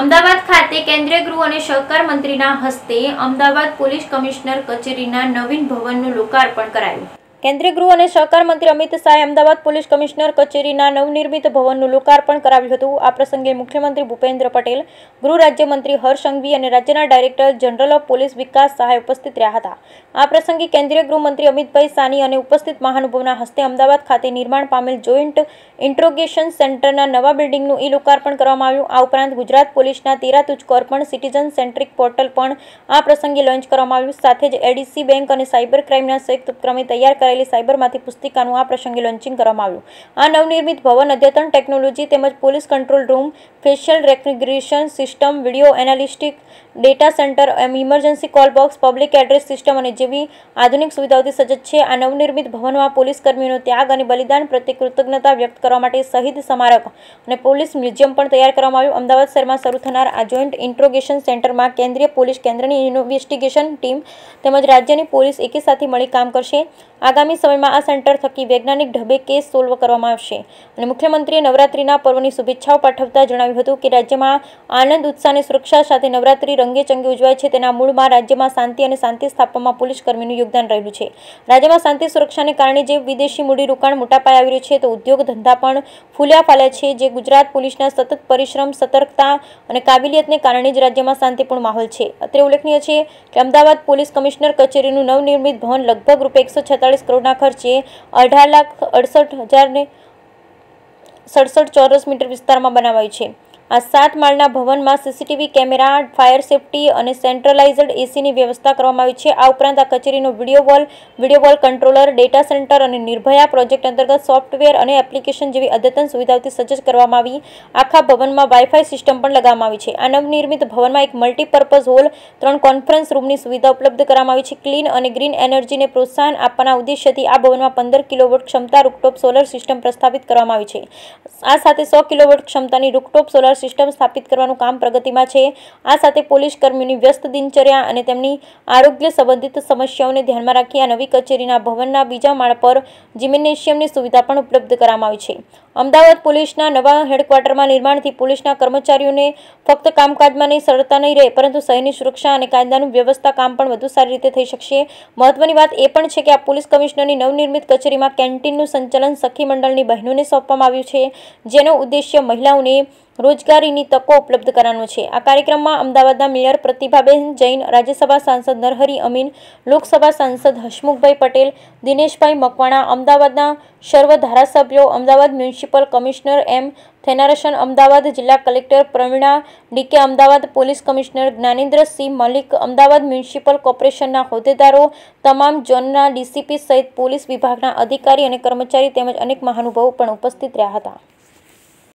અમદાવાદ ખાતે કેન્દ્રીય ગૃહ અને સહકાર મંત્રીના હસ્તે અમદાવાદ પોલીસ કમિશનર કચેરીના નવીન ભવનનું લોકાર્પણ કરાયું કેન્દ્રીય ગૃહ અને સહકાર મંત્રી અમિત શાહે અમદાવાદ પોલીસ કમિશનર કચેરીના નવનિર્મિત ભવનનું લોકાર્પણ કરાવ્યું હતું આ પ્રસંગે મુખ્યમંત્રી ભૂપેન્દ્ર પટેલ ગૃહ રાજ્યમંત્રી હર્ષ સંઘવી અને રાજ્યના director general of police Vikas Sahay ઉપસ્થિત રહ્યા હતા આ પ્રસંગે કેન્દ્રીય ગૃહમંત્રી અમિતભાઈ સાની અને ઉપસ્થિત મહાનુભાવના હસ્તે અમદાવાદ ખાતે નિર્માણ પામેલ જોઈન્ટ ઇન્ટ્રોગેશન સેન્ટરના નવા બિલ્ડિંગનું ઈ લોકાર્પણ કરવામાં આવ્યું આ ઉપરાંત ગુજરાત પોલીસના તેરા તુજકો અર્પણ સિટીઝન સેન્ટ્રિક પોર્ટલ પણ આ પ્રસંગે લોન્ચ કરવામાં આવ્યું સાથે જ એડીસી બેંક અને સાયબર ક્રાઇમના સંયુક્ત ઉપક્રમે તૈયાર કરાયેલ કરાયેલી સાયબરમાંથી પુસ્તિકાનું આ પ્રસંગે લોન્ચિંગ કરવામાં આવ્યું આ નવનિર્મિત ભવન અદ્યતન ટેકનોલોજી તેમજ police control room facial recognition system video analytic data centre એમ emergency call box public address system અને જેવી આધુનિક સુવિધાઓથી સજ્જ છે આ નવનિર્મિત ભવનમાં પોલીસ કર્મીઓનો ત્યાગ અને બલિદાન પ્રત્યે કૃતજ્ઞતા વ્યક્ત કરવા માટે શહીદ સ્મારક અને પોલીસ મ્યુઝિયમ પણ તૈયાર કરવામાં આવ્યું અમદાવાદ શહેરમાં શરૂ થનાર આ જોઈન્ટ ઇન્ટ્રોગેશન સેન્ટરમાં કેન્દ્રીય પોલીસ કેન્દ્રની ઇન્વેસ્ટિગેશન ટીમ તેમજ રાજ્યની પોલીસ એકી સાથે મળી કામ કરશે આગામી સમયમાં આ સેન્ટર થકી વૈજ્ઞાનિક ઢબે કેસ સોલ્વ કરવામાં આવશે અને મુખ્યમંત્રીએ નવરાત્રિના પર્વની શુભેચ્છાઓ પાઠવતા જણાવ્યું હતું કે રાજ્યમાં આનંદ ઉત્સાહની સુરક્ષા સાથે નવરાત્રિ રંગેચંગે ઉજવાય છે તેના મૂળમાં રાજ્યમાં શાંતિ અને શાંતિ સ્થાપવામાં કર્મીનું યોગદાન રહેલું છે રાજ્યમાં શાંતિ સુરક્ષાને કારણે જે વિદેશી મૂડીરોકાણ મોટા પાયે આવી રહ્યું છે તો ઉદ્યોગ ધંધા પણ ફૂલ્યા ફાલ્યા છે જે ગુજરાત પોલીસના સતત પરિશ્રમ સતર્કતા અને કાબિલિયતને કારણે જ રાજ્યમાં શાંતિપૂર્ણ માહોલ છે અત્રે ઉલ્લેખનીય છે કે અમદાવાદ પોલીસ કમિશનર કચેરીનું નવનિર્મિત ભવન લગભગ રૂપિયા એકસો છેતાળીસ કરોડના ખર્ચે અઢાર લાખ અડસઠ હજારને સડસઠ ચોરસ મીટર વિસ્તારમાં બનાવાયું છે આ સાત માળના ભવનમાં સીસીટીવી કેમેરા ફાયર સેફટી અને સેન્ટ્રલાઇઝડ એસીની વ્યવસ્થા કરવામાં આવી છે આ ઉપરાંત આ કચેરીનો video wall video wall controller data centre અને નિર્ભયા પ્રોજેક્ટ અંતર્ગત સોફ્ટવેર અને એપ્લિકેશન જેવી અદ્યતન સુવિધાઓથી સજ્જ કરવામાં આવી આખા ભવનમાં વાઇફાઈ સિસ્ટમ પણ લગાવવામાં આવી છે આ નવનિર્મિત ભવનમાં એક મલ્ટીપર્પઝ હોલ ત્રણ કોન્ફરન્સ રૂમની સુવિધા ઉપલબ્ધ કરવામાં આવી છે ક્લીન અને ગ્રીન એનર્જીને પ્રોત્સાહન આપવાના ઉદ્દેશ્યથી આ ભવનમાં પંદર કિલોવોટ ક્ષમતા રૂકટોપ સોલર સિસ્ટમ પ્રસ્થાપિત કરવામાં આવી છે આ સાથે સો કિલોવોટ ક્ષમતાની રૂકટોપ સોલર મોડલ સિસ્ટમ સ્થાપિત કરવાનું કામ પ્રગતિમાં છે આ સાથે પોલીસ કર્મીઓની વ્યસ્ત દિનચર્યા અને તેમની આરોગ્ય સંબંધિત સમસ્યાઓને ધ્યાનમાં રાખી આ નવી કચેરીના ભવનના બીજા માળ પર જિમ્નેશિયમની સુવિધા પણ ઉપલબ્ધ કરવામાં આવી છે અમદાવાદ પોલીસના નવા હેડક્વાર્ટરમાં નિર્માણથી પોલીસના કર્મચારીઓને ફક્ત કામકાજમાં નહીં સરળતા નહીં રહે પરંતુ શહેરની સુરક્ષા અને કાયદાનું વ્યવસ્થા કામ પણ વધુ સારી રીતે થઈ શકશે મહત્વની વાત એ પણ છે કે આ પોલીસ કમિશનરની નવનિર્મિત કચેરીમાં કેન્ટીનનું સંચાલન સખી મંડળની બહેનોને સોંપવામાં આવ્યું છે જેનો ઉદ્દેશ્ય મહિલાઓને રોજગારીની તકો ઉપલબ્ધ કરાવવાનો છે આ કાર્યક્રમમાં અમદાવાદના મેયર પ્રતિભાબેન જૈન રાજ્યસભા સાંસદ નરહરી અમીન લોકસભા સાંસદ હસમુખભાઈ પટેલ દિનેશભાઈ મકવાણા અમદાવાદના સર્વ ધારાસભ્યો Ahmedabad municipal commissioner M Thennarasan Ahmedabad જિલ્લા collector Pravina DK Ahmedabad police commissioner Gyanendra Singh Malik Ahmedabad municipal કોર્પોરેશનના હોદ્દેદારો તમામ ઝોનના ડીસીપી સહિત પોલીસ વિભાગના અધિકારી અને કર્મચારી તેમજ અનેક મહાનુભાવો પણ ઉપસ્થિત રહ્યા હતા